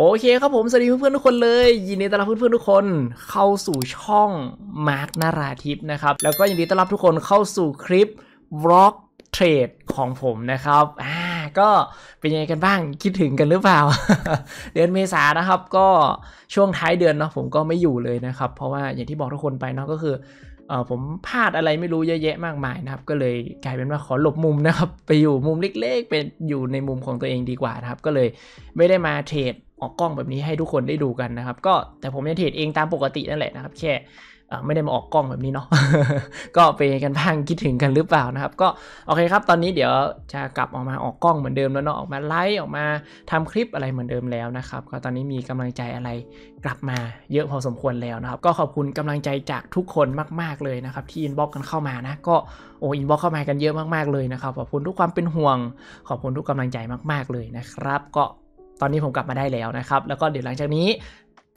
โอเคครับผมสวัสดีเพื่อนๆ ทุกคนเลย ยินดีต้อนรับเพื่อนๆ ทุกคนเข้าสู่ช่องมาร์กนาราทิพนะครับแล้วก็ยินดีต้อนรับทุกคนเข้าสู่คลิปบล็อกเทรดของผมนะครับอ่าก็เป็นยังไงกันบ้างคิดถึงกันหรือเปล่า เดือนเมษานะครับก็ช่วงท้ายเดือนเนาะผมก็ไม่อยู่เลยนะครับ เพราะว่าอย่างที่บอกทุกคนไปเนาะก็คือเออผมพลาดอะไรไม่รู้เยอะแยะมากมายนะครับก็เลยกลายเป็นว่าขอหลบมุมนะครับไปอยู่มุมเล็ก ๆ เป็นอยู่ในมุมของตัวเองดีกว่านะครับก็เลยไม่ได้มาเทรดออกกล้องแบบนี้ให้ทุกคนได้ดูกันนะครับ ก็แต่ผมจะเทรดเองตามปกตินั่นแหละนะครับแค่ไม่ได้มาออกกล้องแบบนี้เนาะก็ไปกันบ้างคิดถึงกันหรือเปล่านะครับ ก็โอเคครับตอนนี้เดี๋ยวจะกลับออกมาออกกล้องเหมือนเดิมแล้วเนาะออกมาไลฟ์ออกมาทำคลิปอะไรเหมือนเดิมแล้วนะครับก็ตอนนี้มีกำลังใจอะไรกลับมาเยอะพอสมควรแล้วนะครับ ก็ขอบคุณกำลังใจจากทุกคนมาก ๆเลยนะครับ ที่อินบ็อกกันเข้ามานะก็โอ้อินบ็อกเข้ามากันเยอะมากๆเลยนะครับ ขอบคุณทุกความเป็นห่วงขอบคุณทุกกำลังใจมาก ๆเลยนะครับ ก็ตอนนี้ผมกลับมาได้แล้วนะครับ แล้วก็เดี๋ยวหลังจากนี้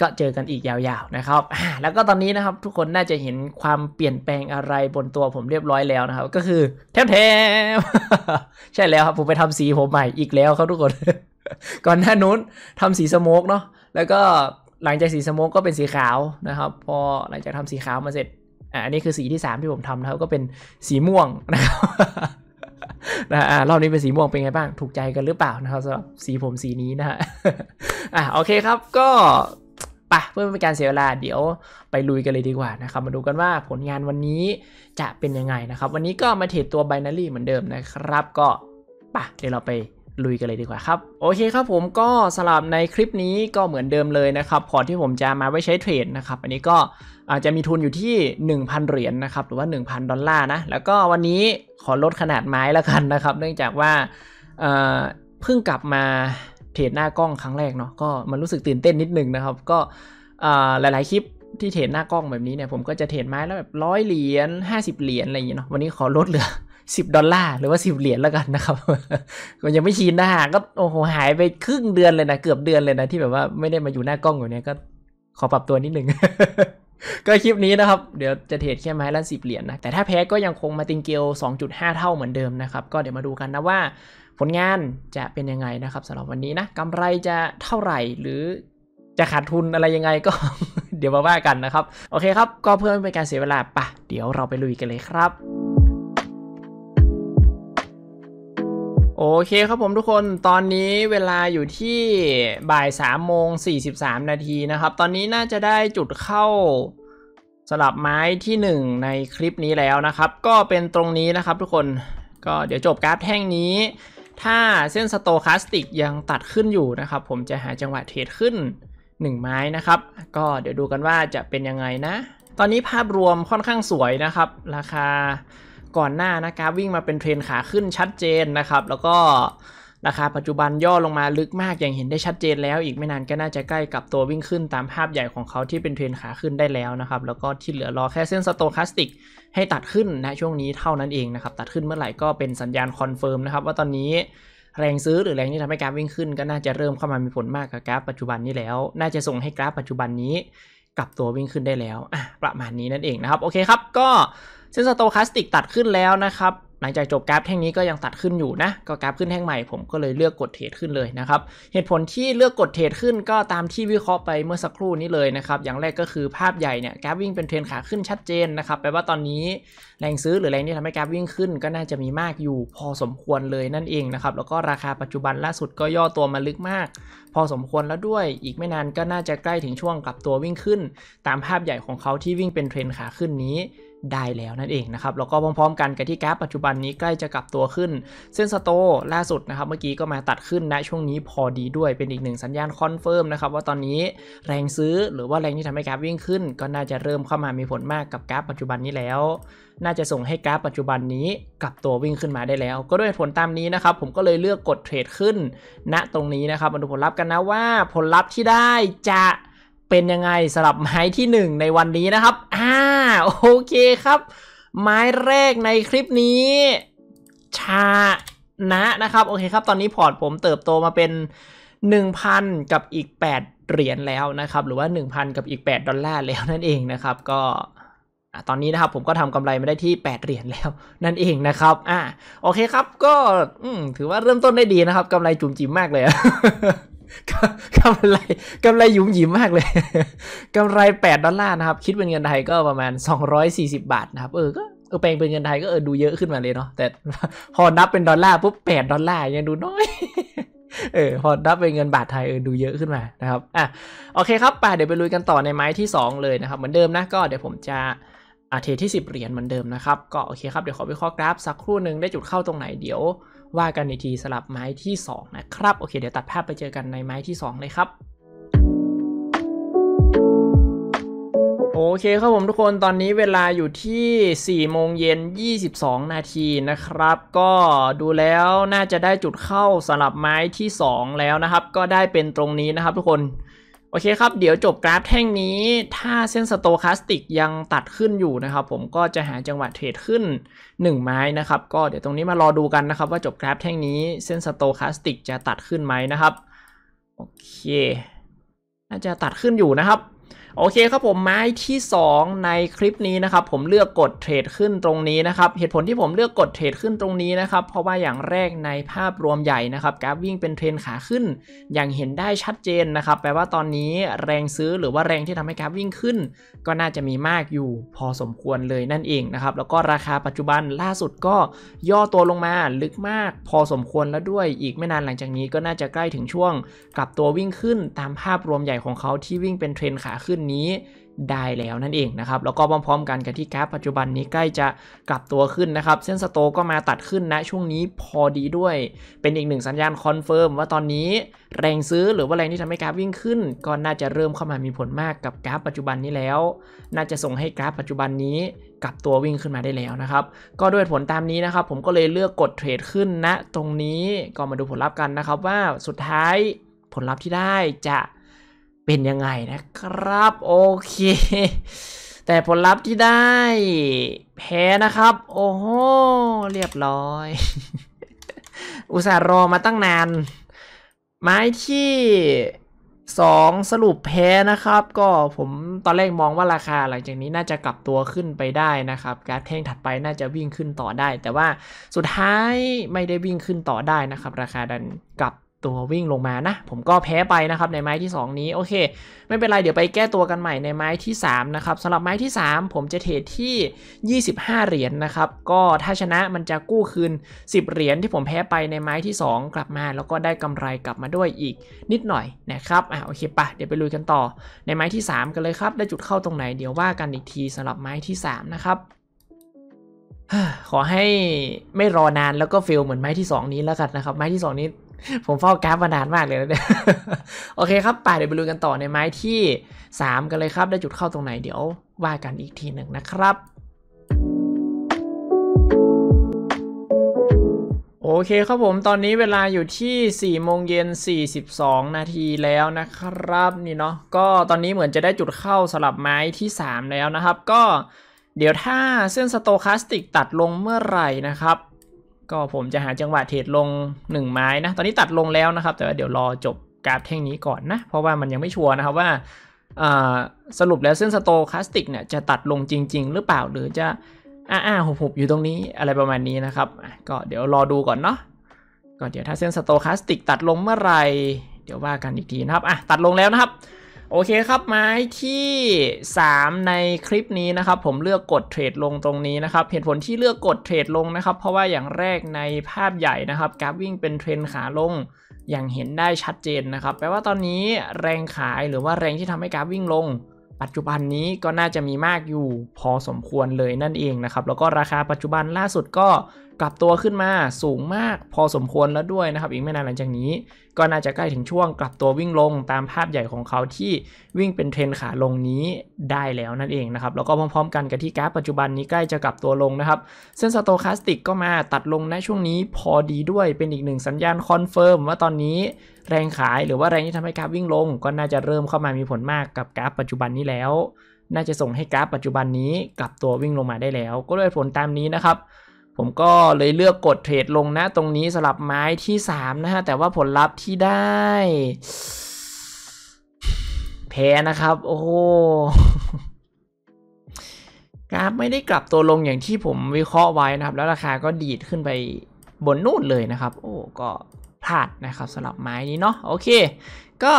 ก็เจอกันอีกยาวๆนะครับแล้วก็ตอนนี้นะครับทุกคนน่าจะเห็นความเปลี่ยนแปลงอะไรบนตัวผมเรียบร้อยแล้วนะครับก็คือแทมแทมใช่แล้วครับผมไปทำสีผมใหม่อีกแล้วครับทุกคน ก่อนหน้านู้นทำสีสโมกเนาะแล้วก็หลังจากสีสโมกก็เป็นสีขาวนะครับ พอหลังจากทำสีขาวมาเสร็จอันนี้คือสีที่3ที่ผมทำนะครับก็เป็นสีม่วงนะครับนะฮะรอบนี้เป็นสีม่วงเป็นไงบ้าง ถูกใจกันหรือเปล่านะครับสำหรับสีผมสีนี้นะฮะอ่ะโอเคครับก็ปะเพื่อเป็นการเสียเวลา เดี๋ยวไปลุยกันเลยดีกว่านะครับ มาดูกันว่าผลงานวันนี้จะเป็นยังไงนะครับ วันนี้ก็มาเทรดตัวบนา a ี่เหมือนเดิมนะครับ ก็ปะเดี๋ยวเราไปลุยกันเลยดีกว่าครับโอเคครับ ผมก็สลับในคลิปนี้ก็เหมือนเดิมเลยนะครับพอที่ผมจะมาไว้ใช้เทรดนะครับอันนี้ก็อาจจะมีทุนอยู่ที่ 1,000เหรียญนนะครับหรือว่า1,000 ดอลลาร์นะแล้วก็วันนี้ขอลดขนาดไม้แล้วกันนะครับเนื่องจากว่าเพิ่งกลับมาเทรดหน้ากล้องครั้งแรกเนาะก็มันรู้สึกตื่นเต้นนิดนึงนะครับก็หลาย ๆ คลิปที่เทรดหน้ากล้องแบบนี้เนี่ยผมก็จะเทรดไม้แล้วแบบร้อยเหรียญ50 เหรียญอะไรอย่างเงี้ยเนาะวันนี้ขอลดเหลือสิบดอลลาร์หรือว่าสิบเหรียญแล้วกันนะครับมันยังไม่ชินนะฮะก็โอ้โหหายไปครึ่งเดือนเลยนะเกือบเดือนเลยนะที่แบบว่าไม่ได้มาอยู่หน้ากล้องอยู่เนี้ยก็ขอปรับตัวนิดนึงก็คลิปนี้นะครับเดี๋ยวจะเทรดแค่ไม้ละสิบเหรียญนนะแต่ถ้าแพ้ก็ยังคงมาติงเกล2.5เท่าเหมือนเดิมนะครับก็เดี๋ยวมาดูกันนะว่า ผลงานจะเป็นยังไงนะครับสำหรับวันนี้นะกำไรจะเท่าไหร่หรือจะขาดทุนอะไรยังไงก็ เดี๋ยวมาว่ากันนะครับ โอเคครับก็เพื่อไม่เป็นการเสียเวลาปะเดี๋ยวเราไปลุยกันเลยครับโอเคครับผมทุกคนตอนนี้เวลาอยู่ที่บ่ายสามโมงสสสี่ิบามนาทีนะครับตอนนี้น่าจะได้จุดเข้าสลับไม้ที่หนึ่งในคลิปนี้แล้วนะครับ ก็เป็นตรงนี้นะครับ ทุกคนก็เดี๋ยวจบกราฟแท่งนี้ ถ้าเส้นสโตคาสติกยังตัดขึ้นอยู่นะครับ ผมจะหาจังหวะเทรดขึ้นหนึ่งไม้นะครับ ก็เดี๋ยวดูกันว่าจะเป็นยังไงนะ ตอนนี้ภาพรวมค่อนข้างสวยนะครับ ราคาก่อนหน้า นะครับวิ่งมาเป็นเทรนขาขึ้นชัดเจนนะครับ แล้วก็ราคาปัจจุบันย่อลงมาลึกมากอย่างเห็นได้ชัดเจนแล้ว อีกไม่นานก็น่าจะใกล้กับตัววิ่งขึ้นตามภาพใหญ่ของเขาที่เป็นเทรนขาขึ้นได้แล้วนะครับ แล้วก็ที่เหลือรอแค่เส้นสโตคาสติก ให้ตัดขึ้นนะช่วงนี้เท่านั้นเองนะครับ ตัดขึ้นเมื่อไหร่ก็เป็นสัญญาณคอนเฟิร์มนะครับว่าตอนนี้แรงซื้อหรือแรงที่ทำให้การวิ่งขึ้นก็น่าจะเริ่มเข้ามามีผลมากกับกราฟปัจจุบันนี้แล้ว น่าจะส่งให้กราฟปัจจุบันนี้กลับตัววิ่งขึ้นได้แล้วอ่ะประมาณนี้นั่นเองนะครับโอเคครับก็ซึ่งสโตคาสติกตัดขึ้นแล้วนะครับหลังจากจบกราฟแท่งนี้ก็ยังตัดขึ้นอยู่นะ ก็กราฟขึ้นแท่งใหม่ ผมก็เลยเลือกกดเทรดขึ้นเลยนะครับ เหตุผลที่เลือกกดเทรดขึ้นก็ตามที่วิเคราะห์ไปเมื่อสักครู่นี้เลยนะครับ อย่างแรกก็คือภาพใหญ่เนี่ยกราฟวิ่งเป็นเทรนขาขึ้นชัดเจนนะครับ แปลว่าตอนนี้แรงซื้อหรือแรงที่ทำให้กราฟวิ่งขึ้น ก็น่าจะมีมากอยู่พอสมควรเลยนั่นเองนะครับ แล้วก็ราคาปัจจุบันล่าสุดก็ย่อตัวมาลึกมากพอสมควรแล้วด้วย อีกไม่นานก็น่าจะใกล้ถึงช่วงกลับตัววิ่งขึ้น ตามภาพใหญ่ของเขาที่วิ่งเป็นเทรนขาขึ้นนี้ได้แล้วนั่นเองนะครับแล้วก็พร้อมๆกันกับที่กราฟปัจจุบันนี้ใกล้จะกลับตัวขึ้น เส้นสโตล่าสุดนะครับ เมื่อกี้ก็มาตัดขึ้นณช่วงนี้พอดีด้วยเป็นอีกหนึ่งสัญญาณคอนเฟิร์มนะครับว่าตอนนี้แรงซื้อหรือว่าแรงที่ทำให้กราฟวิ่งขึ้น ก็น่าจะเริ่มเข้ามามีผลมากกับกราฟปัจจุบันนี้แล้วน่าจะส่งให้กราฟปัจจุบันนี้กลับตัววิ่งขึ้นมาได้แล้ว ก็ด้วยผลตามนี้นะครับ ผมก็เลยเลือกกดเทรดขึ้น ณตรงนี้นะครับมาดูผลลัพธ์กันนะว่าผลลัพธ์ที่ได้จะเป็นยังไงสลับไม้ที่ 1 ในวันนี้นะครับอ่าโอเคครับ ไม้แรกในคลิปนี้ชานะนะครับโอเคครับตอนนี้พอร์ตผมเติบโตมาเป็น 1,000 กับอีก 8เหรียญแล้วนะครับหรือว่า 1,000 กับอีก 8ดอลลาร์แล้วนั่นเองนะครับก็ตอนนี้นะครับผมก็ทำกำไรมาได้ที่8เหรียญแล้ว นั่นเองนะครับ อ่าโอเคครับก็ถือว่าเริ่มต้นได้ดีนะครับกำไรจุ่มจิ๋มมากเลยกำไรกำไรหยุ่มหยิมมากเลยกำไร 8ดอลลาร์นะครับ คิดเป็นเงินไทยก็ประมาณ 240 บาทนะครับ เออก็เออแปลงเป็นเงินไทยก็เออดูเยอะขึ้นมาเลยเนาะแต่พอนับเป็นดอลลาร์ปุ๊บแปดดอลลาร์ยังดูน้อย เออพอนับเป็นเงินบาทไทยเออดูเยอะขึ้นมานะครับอ่ะโอเคครับปเดี๋ยวไปลุยกันต่อในไม้ที่2เลยนะครับ เหมือนเดิมนะก็เดี๋ยวผมจะอาเทที่10เหรียญเหมือนเดิมนะครับก็โอเคครับเดี๋ยวขอวิเคราะห์กราฟสักครู่หนึ่งได้จุดเข้าตรงไหนเดี๋ยวว่ากันอีกทีสลับไม้ที่2นะครับโอเค เดี๋ยวตัดภาพไปเจอกันในไม้ที่ 2 เลยครับโอเคครับผมทุกคนตอนนี้เวลาอยู่ที่ 4 โมงเย็น 22นาทีนะครับ ก็ดูแล้วน่าจะได้จุดเข้าสำหรับไม้ที่ 2 แล้วนะครับ ก็ได้เป็นตรงนี้นะครับ ทุกคนโอเคครับ เดี๋ยวจบกราฟแท่งนี้ ถ้าเส้นสโตคาสติกยังตัดขึ้นอยู่นะครับ ผมก็จะหาจังหวะเทรดขึ้น 1 ไม้นะครับ ก็เดี๋ยวตรงนี้มารอดูกันนะครับ ว่าจบกราฟแท่งนี้เส้นสโตคาสติกจะตัดขึ้นไหมนะครับ โอเค น่าจะตัดขึ้นอยู่นะครับโอเคครับผมไม้ที่ 2 ในคลิปนี้นะครับผมเลือกกดเทรดขึ้นตรงนี้นะครับเหตุผลที่ผมเลือกกดเทรดขึ้นตรงนี้นะครับเพราะว่าอย่างแรกในภาพรวมใหญ่นะครับกราฟวิ่งเป็นเทรนขาขึ้น อย่างเห็นได้ชัดเจนนะครับแปลว่าตอนนี้แรงซื้อหรือว่าแรงที่ทำให้กราฟวิ่งขึ้น ก็น่าจะมีมากอยู่ พอสมควรเลยนั่นเองนะครับแล้วก็ราคาปัจจุบันล่าสุดก็ย่อตัวลงมาลึกมาก พอสมควรแล้วด้วยอีกไม่นานหลังจากนี้ก็น่าจะใกล้ถึงช่วงกลับตัววิ่งขึ้นตามภาพรวมใหญ่ของเขาที่วิ่งเป็นเทรนขาขึ้นนนี้ ได้แล้วนั่นเองนะครับแล้วก็พร้อมๆ กัน กับที่กราฟปัจจุบันนี้ใกล้จะกลับตัวขึ้นนะครับเส้นสโต ก็มาตัดขึ้นนะช่วงนี้พอดีด้วย เป็นอีกหนึ่งสัญญาณคอนเฟิร์มว่าตอนนี้แรงซื้อหรือว่าแรงที่ทำให้กราฟวิ่งขึ้นก็น่าจะเริ่มเข้ามามีผลมากกับกราฟปัจจุบันนี้แล้ว น่าจะส่งให้กราฟปัจจุบันนี้กลับตัววิ่งขึ้นมาได้แล้วนะครับก็ด้วยผลตามนี้นะครับ ผมก็เลยเลือกกดเทรดขึ้นนะตรงนี้ก็มาดูผลลัพธ์กันนะครับว่าสุดท้ายผลลัพธ์ที่ได้จะเป็นยังไงนะครับโอเค แต่ผลลัพธ์ที่ได้ แพ้นะครับ โอ้โหเรียบร้อย อุตส่าห์รอมาตั้งนานไม้ที่สองสรุปแพ้นะครับ ก็ผมตอนแรกมองว่าราคาหลังจากนี้น่าจะกลับตัวขึ้นไปได้นะครับการแท่งถัดไปน่าจะวิ่งขึ้นต่อได้ แต่ว่าสุดท้ายไม่ได้วิ่งขึ้นต่อได้นะครับ ราคาดันกลับตัววิ่งลงมานะผมก็แพ้ไปนะครับในไม้ที่ 2 นี้โอเค ไม่เป็นไรเดี๋ยวไปแก้ตัวกันใหม่ในไม้ที่3นะครับสำหรับไม้ที่ 3 ผมจะเทรดที่ 25 เหรียญนนะครับ ก็ถ้าชนะมันจะกู้คืน 10 เหรียญที่ผมแพ้ไปในไม้ที่ 2 กลับมาแล้วก็ได้กำไรกลับมาด้วยอีก นิดหน่อยนะครับอ่ะโอเคปะเดี๋ยวไปลุยกันต่อ ในไม้ที่ 3 กันเลยครับ ได้จุดเข้าตรงไหนเดี๋ยวว่ากันอีกทีสำหรับไม้ที่3นะครับขอให้ไม่รอนานแล้วก็ฟิลเหมือนไม้ที่ 2 นี้แล้วกันนะครับไม้ที่ 2 นี้ผมเฝ้ากราฟมานานมากเลยนะเนี่ยโอเคครับไปเดี๋ยวไปลุยกันต่อในไม้ที่ 3 กันเลยครับ ได้จุดเข้าตรงไหนเดี๋ยว ว่ากันอีกทีหนึ่งนะครับ โอเคครับผมตอนนี้เวลาอยู่ที่4โมงเย็น42นาทีแล้วนะครับ นี่เนาะก็ตอนนี้เหมือนจะได้จุดเข้าสลับไม้ที่ 3 แล้วนะครับ ก็เดี๋ยวถ้าเส้นสโตคาสติกตัดลงเมื่อไหร่นะครับก็ผมจะหาจังหวะเทรดลง 1 ไม้นะตอนนี้ตัดลงแล้วนะครับ แต่ว่าเดี๋ยวรอจบกราฟแท่งนี้ก่อนนะเพราะว่ามันยังไม่ชัวร์นะครับว่าสรุปแล้วเส้นสโตคาสติกเนี่ยจะตัดลงจริง ๆ หรือเปล่าหรือจะอ้าๆหุบๆอยู่ตรงนี้อะไรประมาณนี้นะครับ ก็เดี๋ยวรอดูก่อนเนาะก็เดี๋ยวถ้าเส้นสโตคาสติกตัดลงเมื่อไหร่เดี๋ยวว่ากันอีกทีนะครับอ่ะตัดลงแล้วนะครับโอเคครับไม้ที่ 3 ในคลิปนี้นะครับ ผมเลือกกดเทรดลงตรงนี้นะครับเหตุผลที่เลือกกดเทรดลงนะครับ เพราะว่าอย่างแรกในภาพใหญ่นะครับกราฟวิ่งเป็นเทรนขาลง อย่างเห็นได้ชัดเจนนะครับแปลว่าตอนนี้แรงขายหรือว่าแรงที่ทำให้กราฟวิ่งลง ปัจจุบันนี้ก็น่าจะมีมากอยู่พอสมควรเลยนั่นเองนะครับแล้วก็ราคาปัจจุบันล่าสุดก็กลับตัวขึ้นมาสูงมากพอสมควรแล้วด้วยนะครับ อีกไม่นานหลังจากนี้ ก็น่าจะใกล้ถึงช่วงกลับตัววิ่งลงตามภาพใหญ่ของเขาที่วิ่งเป็นเทรนขาลงนี้ได้แล้วนั่นเองนะครับแล้วก็พร้อมๆ กันกับที่กราฟปัจจุบันนี้ใกล้จะกลับตัวลงนะครับเส้นสโตคาสติก ก็มาตัดลงในช่วงนี้พอดีด้วยเป็นอีกหนึ่งสัญญาณคอนเฟิร์มว่าตอนนี้แรงขายหรือว่าแรงที่ทำให้กราฟวิ่งลง ก็น่าจะเริ่มเข้ามามีผลมากกับกราฟปัจจุบันนี้แล้ว น่าจะส่งให้กราฟปัจจุบันนี้ กลับตัววิ่งลงมาได้แล้ว ก็ด้วยผลตามนี้นะครับผมก็เลยเลือกกดเทรดลงนะ ตรงนี้สลับไม้ที่3นะฮะแต่ว่าผลลัพธ์ที่ได้ แพ้นะครับ โอ้กราฟไม่ได้กลับตัวลงอย่างที่ผมวิเคราะห์ไว้นะครับ แล้วราคาก็ดีดขึ้นไปบนนู่นเลยนะครับ โอ้ก็พลาดนะครับสลับไม้นี้เนาะโอเค ก็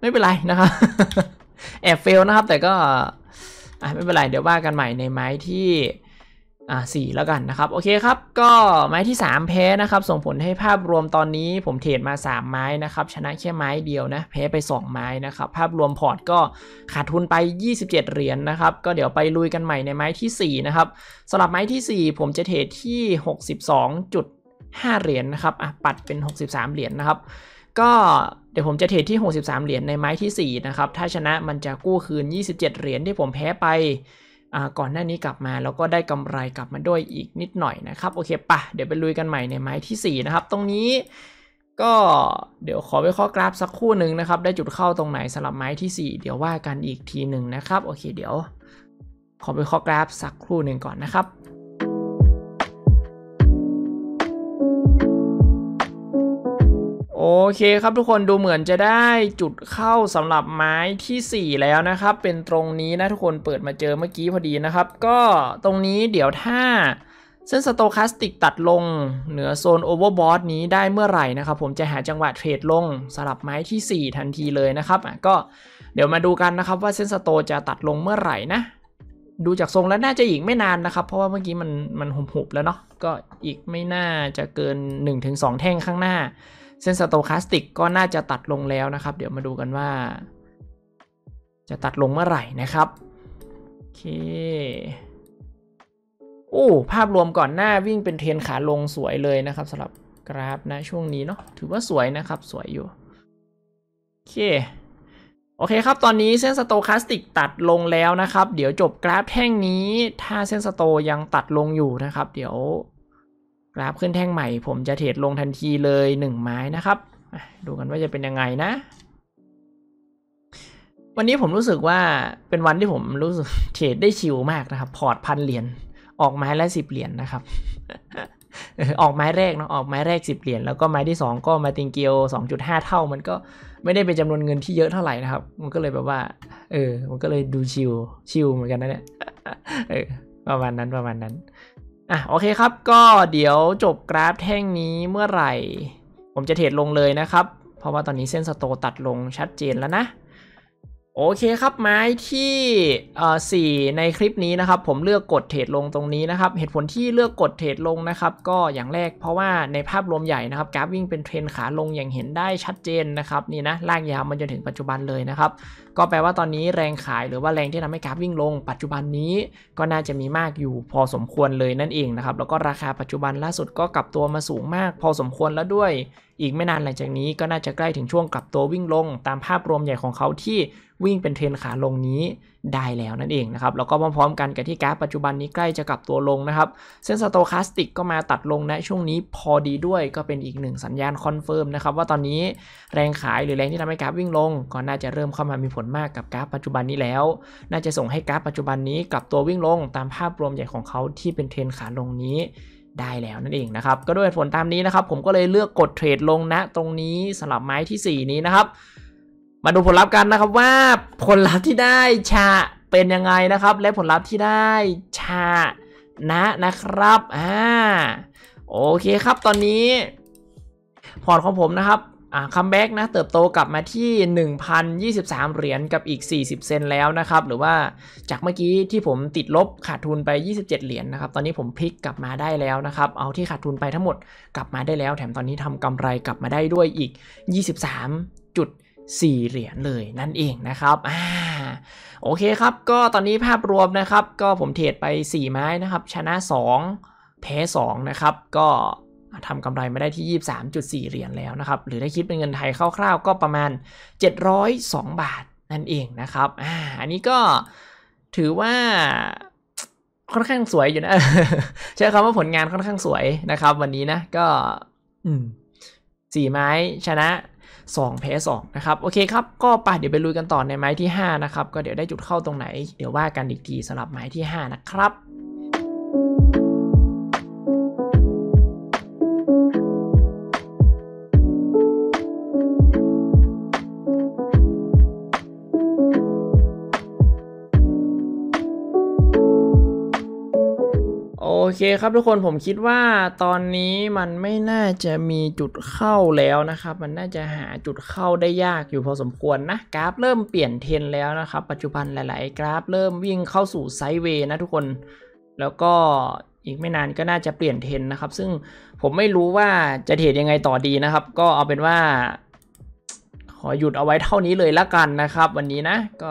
ไม่เป็นไรนะครับแอบเฟลนะครับ แต่ก็ไม่เป็นไร เดี๋ยวว่ากันใหม่ในไม้ที่อ่าสี่แล้วกันนะครับ โอเคครับก็ไม้ที่ 3แพ้นะครับ ส่งผลให้ภาพรวมตอนนี้ผมเทรดมา3ไม้นะครับชนะแค่ไม้เดียวนะ แพ้ไป2ไม้นะครับภาพรวมพอร์ตก็ขาดทุนไป27เหรียญนนะครับก็เดี๋ยวไปลุยกันใหม่ในไม้ที่4นะครับสำหรับไม้ที่4ผมจะเทรดที่ 62.5เหรียญนนะครับอ่ะปัดเป็น63เหรียญนนะครับก็เดี๋ยวผมจะเทรดที่63เหรียญในไม้ที่4นะครับถ้าชนะมันจะกู้คืน27เหรียญที่ผมแพ้ไปก่อนหน้านี้กลับมา แล้วก็ได้กำไรกลับมาด้วยอีกนิดหน่อยนะครับโอเคปะเดี๋ยวไปลุยกันใหม่ในไม้ที่ 4 นะครับตรงนี้ก็เดี๋ยวขอไปข้อกราฟสักคู่หนึ่งนะครับ ได้จุดเข้าตรงไหนสำหรับไม้ที่ 4 เดี๋ยวว่ากันอีกทีหนึ่งนะครับโอเค เดี๋ยวขอไปข้อกราฟสักคู่หนึ่งก่อนนะครับโอเคครับทุกคนดูเหมือนจะได้จุดเข้าสำหรับไม้ที่ 4 แล้วนะครับ เป็นตรงนี้นะทุกคนเปิดมาเจอเมื่อกี้พอดีนะครับก็ตรงนี้เดี๋ยวถ้าเส้นสโตคาสติกตัดลงเหนือโซนโอเวอร์บอสนี้ได้เมื่อไหร่นะครับผมจะหาจังหวะเทรดลงสลับไม้ที่ 4 ทันทีเลยนะครับก็เดี๋ยวมาดูกันนะครับว่าเส้นสโตจะตัดลงเมื่อไหร่นะดูจากทรงแล้วน่าจะอีกไม่นานนะครับ เพราะว่าเมื่อกี้มันมันหุบๆแล้วเนาะก็อีกไม่น่าจะเกิน 1-2 แท่งข้างหน้าเส้นสโตคาสติกก็น่าจะตัดลงแล้วนะครับ เดี๋ยวมาดูกันว่า จะตัดลงเมื่อไหร่นะครับโอเคโอ้ภาพรวมก่อนหน้าวิ่งเป็นเทรนขาลงสวยเลยนะครับสำหรับกราฟนะช่วงนี้เนาะถือว่าสวยนะครับ สวยอยู่โอเคโอเคครับตอนนี้เส้นสโตคาสติกตัดลงแล้วนะครับ เดี๋ยวจบกราฟแท่งนี้ถ้าเส้นสโตยังตัดลงอยู่นะครับ เดี๋ยวกราฟขึ้นแท่งใหม่ผมจะเทรดลงทันทีเลย 1 ไม้นะครับดูกันว่าจะเป็นยังไงนะ วันนี้ผมรู้สึกว่าเป็นวันที่ผมรู้สึกเทรดได้ชิลมากนะครับ พอร์ตพันเหรียญออกไม้ละสิบเหรียญนนะครับออกไม้แรกเนาะออกไม้แรกสิบเหรียญแล้วก็ไม้ที่2ก็มาติงเกียว2.5 เท่า มันก็ไม่ได้เป็นจำนวนเงินที่เยอะเท่าไหร่นะครับ มันก็เลยแบบว่า เออ มันก็เลยดูชิลชิลเหมือนกันนะเนี่ยประมาณนั้นประมาณนั้นอ่ะโอเคครับ ก็เดี๋ยวจบกราฟแท่งนี้เมื่อไหร่ ผมจะเทรดลงเลยนะครับเพราะว่าตอนนี้เส้นสโตตัดลงชัดเจนแล้วนะโอเคครับไม้ที่สี่ในคลิปนี้นะครับผมเลือกกดเทรดลงตรงนี้นะครับ เหตุผลที่เลือกกดเทรดลงนะครับก็อย่างแรกเพราะว่าในภาพรวมใหญ่นะครับกราฟวิ่งเป็นเทรนขาลงอย่างเห็นได้ชัดเจนนะครับนี่นะลากยาวมันจนถึงปัจจุบันเลยนะครับก็แปลว่าตอนนี้แรงขายหรือว่าแรงที่ทำให้กราฟวิ่งลง ปัจจุบันนี้ ก็น่าจะมีมากอยู่พอสมควรเลยนั่นเองนะครับแล้วก็ราคาปัจจุบันล่าสุดก็กลับตัวมาสูงมาก พอสมควรแล้วด้วย อีกไม่นานหลังจากนี้ก็น่าจะใกล้ถึงช่วงกลับตัววิ่งลง ตามภาพรวมใหญ่ของเขาที่วิ่งเป็นเทรนขาลงนี้ได้แล้วนั่นเองนะครับแล้วก็พร้อมๆกันกับที่กราฟปัจจุบันนี้ใกล้จะกลับตัวลงนะครับ เส้นสโตคาสติกก็มาตัดลงนช่วงนี้พอดีด้วยก็เป็นอีกหนึ่งสัญญาณคอนเฟิร์มนะครับว่าตอนนี้แรงขายหรือแรงที่ทำให้กราฟวิ่งลง ก็น่าจะเริ่มเข้ามามีผลมากกับกราฟปัจจุบันนี้แล้ว น่าจะส่งให้กราฟปัจจุบันนี้กลับตัววิ่งลงตามภาพรวมใหญ่ของเขาที่เป็นเทรนขาลงนี้ได้แล้วนั่นเองนะครับก็ด้วยผลตามนี้นะครับ ผมก็เลยเลือกกดเทรดลงณนะตรงนี้สำหรับไม้ที่ 4 นี้นะครับมาดูผลลัพธ์กันนะครับว่าผลลัพธ์ที่ได้ชาเป็นยังไงนะครับ และผลลัพธ์ที่ได้ชานะนะครับอ่าโอเคครับตอนนี้พอร์ตของผมนะครับคัมแบ็กนะเติบโตกลับมาที่1,023เหรียญกับอีก 40 เซนแล้วนะครับ หรือว่าจากเมื่อกี้ที่ผมติดลบขาดทุนไป 27 เหรียญนนะครับตอนนี้ผมพลิกกลับมาได้แล้วนะครับเอาที่ขาดทุนไปทั้งหมดกลับมาได้แล้ว แถมตอนนี้ทำกำไรกลับมาได้ด้วยอีก2 3ด4 เหรียญเลยนั่นเองนะครับ อ่า โอเคครับ ก็ตอนนี้ภาพรวมนะครับ ก็ผมเทรดไป4ไม้นะครับ ชนะ 2 แพ้2นะครับ ก็ทำกำไรไม่ได้ที่23.4เหรียญแล้วนะครับ หรือได้คิดเป็นเงินไทยคร่าว ๆก็ประมาณ702บาทนั่นเองนะครับ อ่า อันนี้ก็ถือว่าค่อนข้างสวยอยู่นะใช้คำว่าผลงานค่อนข้างสวยนะครับ วันนี้นะ ก็ อืมสี่ไม้ชนะ2แพ้2นะครับ โอเคครับ ก็ไปเดี๋ยวไปลุยกันต่อในไม้ที่ 5 นะครับ ก็เดี๋ยวได้จุดเข้าตรงไหน เดี๋ยวว่ากันอีกทีสำหรับไม้ที่ 5 นะครับคครับทุกคนผมคิดว่าตอนนี้มันไม่น่าจะมีจุดเข้าแล้วนะครับมันน่าจะหาจุดเข้าได้ยากอยู่พอสมควรนะกราฟ เริ่มเปลี่ยนเทนแล้วนะครับปัจจุบันหลายๆกราฟเริ่มวิ่งเข้าสู่ไซด์เวย์นะทุกคน แล้วก็อีกไม่นานก็น่าจะเปลี่ยนเทนนะครับ ซึ่งผมไม่รู้ว่าจะเทรดยังไงต่อดีนะครับ ก็เอาเป็นว่า ขอหยุดเอาไว้เท่านี้เลยละกันนะครับ วันนี้นะ ก็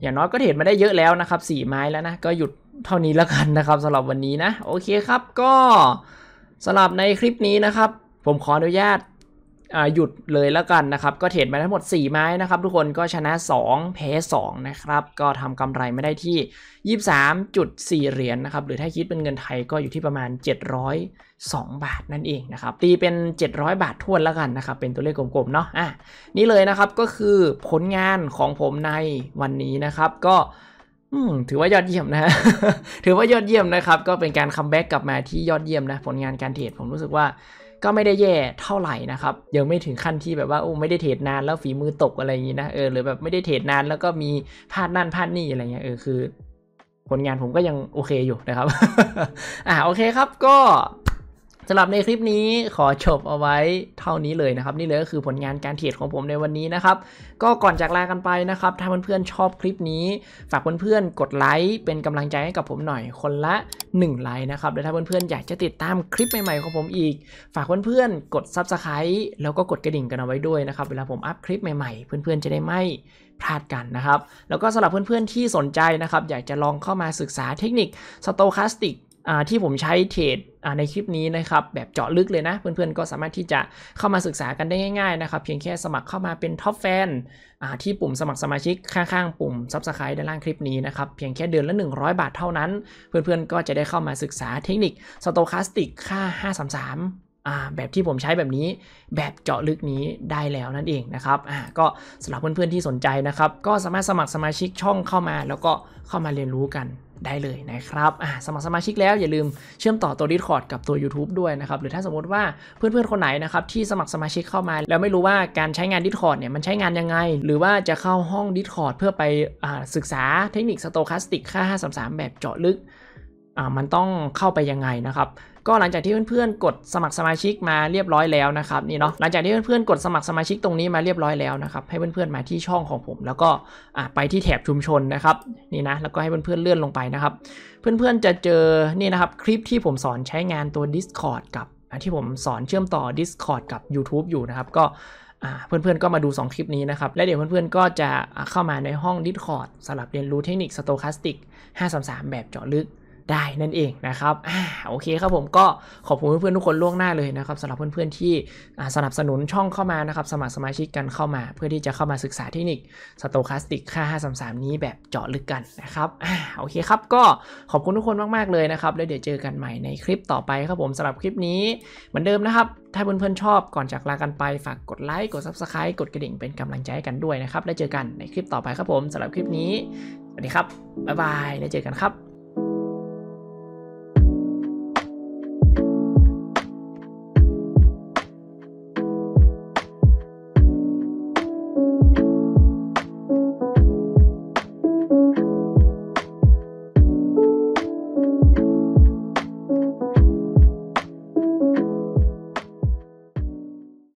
อย่างน้อยก็เทรดมาได้เยอะแล้วนะครับ4ไม้แล้วนะก็หยุดเท่านี้แล้วกันนะครับสำหรับวันนี้นะโอเคครับก็สำหรับในคลิปนี้นะครับ ผมขออนุญาตหยุดเลยแล้วกันนะครับก็เทรดมาทั้งหมด 4 ไม้นะครับทุกคนก็ชนะ2แพ้2นะครับก็ทำกำไรไม่ได้ที่ 23.4เหรียญนนะครับหรือถ้าคิดเป็นเงินไทยก็อยู่ที่ประมาณ702บาทนั่นเองนะครับตีเป็น700บาททวนแล้วกันนะครับเป็นตัวเลขกลมๆเนาะอ่ะนี่เลยนะครับก็คือผลงานของผมในวันนี้นะครับก็ถือว่ายอดเยี่ยมนะฮะ ถือว่ายอดเยี่ยมนะครับ ก็เป็นการคัมแบ็กกลับมาที่ยอดเยี่ยมนะผลงานการเทรดผมรู้สึกว่า ก็ไม่ได้แย่เท่าไหร่นะครับ ยังไม่ถึงขั้นที่แบบว่าโอ้ ไม่ได้เทรดนานแล้วฝีมือตกอะไรอย่างนี้นะเออหรือแบบไม่ได้เทรดนานแล้วก็มีพลาดนั่นพลาดนี่อะไรเงี้ยเออคือ ผลงานผมก็ยังโอเคอยู่นะครับ อ่าโอเคครับก็สำหรับในคลิปนี้ขอจบเอาไว้เท่านี้เลยนะครับ นี่เลยก็คือผลงานการเทรดของผมในวันนี้นะครับก็ก่อนจากลากันไปนะครับถ้าเพื่อนๆชอบคลิปนี้ ฝากเพื่อนๆกดไลค์เป็นกำลังใจให้กับผมหน่อยคนละ1ไลค์นะครับและถ้าเพื่อนๆอยากจะติดตามคลิปใหม่ๆ ของผมอีก ฝากเพื่อนๆกดซับสไคร b e แล้วก็กดกระดิ่งกันเอาไว้ด้วยนะครับเวลาผมอัพคลิปใหม่ๆ เพื่อนๆจะได้ไม่พลาดกันนะครับแล้วก็สำหรับเพื่อนๆที่สนใจนะครับอยากจะลองเข้ามาศึกษาเทคนิคสโตคาสติกที่ผมใช้เทรดในคลิปนี้นะครับแบบเจาะลึกเลยนะ เพื่อนๆก็สามารถที่จะเข้ามาศึกษากันได้ง่ายๆนะครับเพียงแค่สมัครเข้ามาเป็นท็อปแฟนที่ปุ่มสมัครสมาชิกข้างๆปุ่มซับสไครต์ด้านล่างคลิปนี้นะครับเพียงแค่เดือนละ 100 บาทเท่านั้น เพื่อนๆ ก็จะได้เข้ามาศึกษาเทคนิคสโตคาสติกค่า 533 แบบที่ผมใช้แบบนี้ แบบเจาะลึกนี้ได้แล้วนั่นเองนะครับก็สำหรับเพื่อนๆที่สนใจนะครับก็สามารถสมัครสมาชิกช่องเข้ามา แล้วก็เข้ามาเรียนรู้กันได้เลยนะครับ สมัครสมาชิกแล้วอย่าลืมเชื่อมต่อตัว Discord กับตัว YouTube ด้วยนะครับ หรือถ้าสมมติว่าเพื่อนๆ คนไหนนะครับที่สมัครสมาชิกเข้ามา แล้วไม่รู้ว่าการใช้งาน Discord เนี่ยมันใช้งานยังไง หรือว่าจะเข้าห้อง Discord เพื่อไปอศึกษาเทคนิคสโตคาสติกค่า533แบบเจาะลึกมันต้องเข้าไปยังไงนะครับก็หลังจากที่เพื่อนๆกดสมัครสมาชิกมาเรียบร้อยแล้วนะครับนี่เนาะหลังจากที่เพื่อนๆกดสมัครสมาชิกตรงนี้มาเรียบร้อยแล้วนะครับให้เพื่อนๆมาที่ช่องของผม แล้วก็ไปที่แถบชุมชนนะครับ นี่นะแล้วก็ให้เพื่อนๆเลื่อนลงไปนะครับ เพื่อนๆจะเจอนี่นะครับ คลิปที่ผมสอนใช้งานตัว Discord กับที่ผมสอนเชื่อมต่อ Discord กับ YouTube อยู่นะครับก็เพื่อนๆก็มาดู 2 คลิปนี้นะครับและเดี๋ยวเพื่อนๆก็จะเข้ามาในห้อง Discord สำหรับเรียนรู้เทคนิคสโตแคสติก533แบบเจาะลึกได้นั่นเองนะครับอโอเคครับผมก็ขอบคุณเพื่อนๆทุกคนล่วงหน้าเลยนะครับสำหรับเพื่อนๆที่สนับสนุนช่องเข้ามานะครับสมัครสมาชิกกันเข้ามาเพื่อที่จะเข้ามาศึกษาเทคนิคสโตคาสติกค่า533นี้แบบเจาะลึกกันนะครับอโอเคครับ ก็ขอบคุณทุกคนมากๆเลยนะครับ แล้วเดี๋ยวเจอกันใหม่ในคลิปต่อไปครับผมสำหรับคลิปนี้เหมือนเดิมนะครับ ถ้าเพื่อนๆชอบ ก่อนจากลากันไปฝากกดไลค์กดซับสไคร b ์กดกระดิ่งเป็นกำลังใจให้กันด้วยนะครับแล้วเจอกันในคลิปต่อไปครับผมสำหรับคลิปนี้สวัสดีครับบ๊ายบายแล้วเจอกันครับ